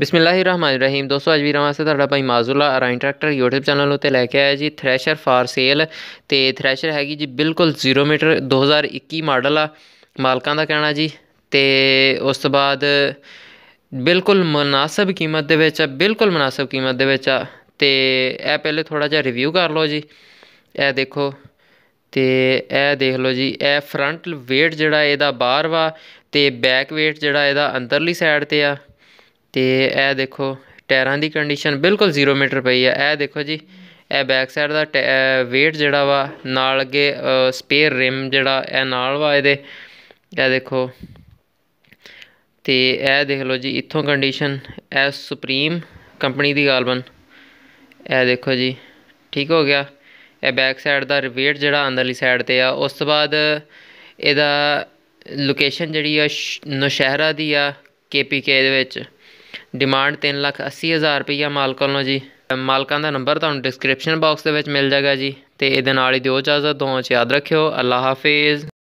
ਬਿਸਮਿਲ੍ਲਾਹਿਰਰਹਿਮਾਨਿਰਰਹੀਮ ਦੋਸਤੋ ਅੱਜ ਵੀ ਰਵਾਂ ਸੇ ਤੁਹਾਡਾ ਭਾਈ Mazula Arain tractor YouTube channel ਉਤੇ ਲੈ ਕੇ ਆਇਆ ਜੀ ਥ੍ਰੈਸ਼ਰ ਫਾਰ ਸੇਲ ਤੇ ਥ੍ਰੈਸ਼ਰ ਹੈਗੀ ਜੀ ਬਿਲਕੁਲ 0 ਮੀਟਰ 2021 ਮਾਡਲ ਆ ਮਾਲਕਾਂ ਦਾ ਕਹਿਣਾ ਜੀ ਤੇ ਉਸ ਤੋਂ ਬਾਅਦ ਬਿਲਕੁਲ ਮناسب ਕੀਮਤ ਦੇ ਵਿੱਚ ਆ ਬਿਲਕੁਲ ਮناسب ਕੀਮਤ ਦੇ ਵਿੱਚ ਆ ਤੇ ਇਹ ਪਹਿਲੇ ਥੋੜਾ ਜਿਹਾ ਰਿਵਿਊ ਕਰ ਲਓ ਜੀ ਇਹ ਦੇਖੋ ਤੇ ਇਹ ਦੇਖ ਲਓ ਜੀ ਇਹ ਫਰੰਟ ਵੇਟ ਜਿਹੜਾ ਇਹਦਾ ਬਾਹਰ ਵਾ ਤੇ ਬੈਕ ਵੇਟ ਜਿਹੜਾ ਇਹਦਾ ਅੰਦਰਲੀ ਸਾਈਡ ਤੇ ਆ ਤੇ ਇਹ ਦੇਖੋ ਟਾਇਰਾਂ ਦੀ ਕੰਡੀਸ਼ਨ ਬਿਲਕੁਲ 0 ਮੀਟਰ ਪਈ ਆ ਇਹ ਦੇਖੋ ਜੀ ਇਹ ਬੈਕ ਸਾਈਡ ਦਾ weight ਜਿਹੜਾ ਵਾ ਨਾਲ ਅੱਗੇ ਸਪੇਅਰ ਰਿਮ ਜਿਹੜਾ ਇਹ ਨਾਲ ਵਾ ਇਹਦੇ ਇਹ ਦੇਖੋ ਤੇ ਇਹ ਦੇਖ ਲਓ ਜੀ ਇੱਥੋਂ ਕੰਡੀਸ਼ਨ ਐ ਸੁਪਰੀਮ ਕੰਪਨੀ ਦੀ ਗਾਲਬਨ ਇਹ ਦੇਖੋ ਜੀ ਠੀਕ ਹੋ ਗਿਆ ਇਹ ਬੈਕ ਸਾਈਡ ਦਾ weight ਜਿਹੜਾ ਅੰਦਰਲੀ ਸਾਈਡ ਤੇ ਆ ਉਸ ਤੋਂ ਬਾਅਦ ਇਹਦਾ ਲੋਕੇਸ਼ਨ ਜਿਹੜੀ ਆ ਨੁਸ਼ਹਿਰਾ ਦੀ ਆ ਕੇਪੀਕੇ ਦੇ ਵਿੱਚ ਡਿਮਾਂਡ 3 ਲੱਖ 80 ਹਜ਼ਾਰ ਮਾਲਕਾਂ ਨੂੰ ਜੀ ਮਾਲਕਾਂ ਦਾ ਨੰਬਰ ਤੁਹਾਨੂੰ ਡਿਸਕ੍ਰਿਪਸ਼ਨ ਬਾਕਸ ਦੇ ਵਿੱਚ ਮਿਲ ਜਾਏਗਾ ਜੀ ਤੇ ਇਹਦੇ ਨਾਲ ਹੀ ਦਿਓ ਇਜਾਜ਼ਤ ਦੋਵਾਂ ਚ ਯਾਦ ਰੱਖਿਓ ਅੱਲਾ ਹਾਫਿਜ਼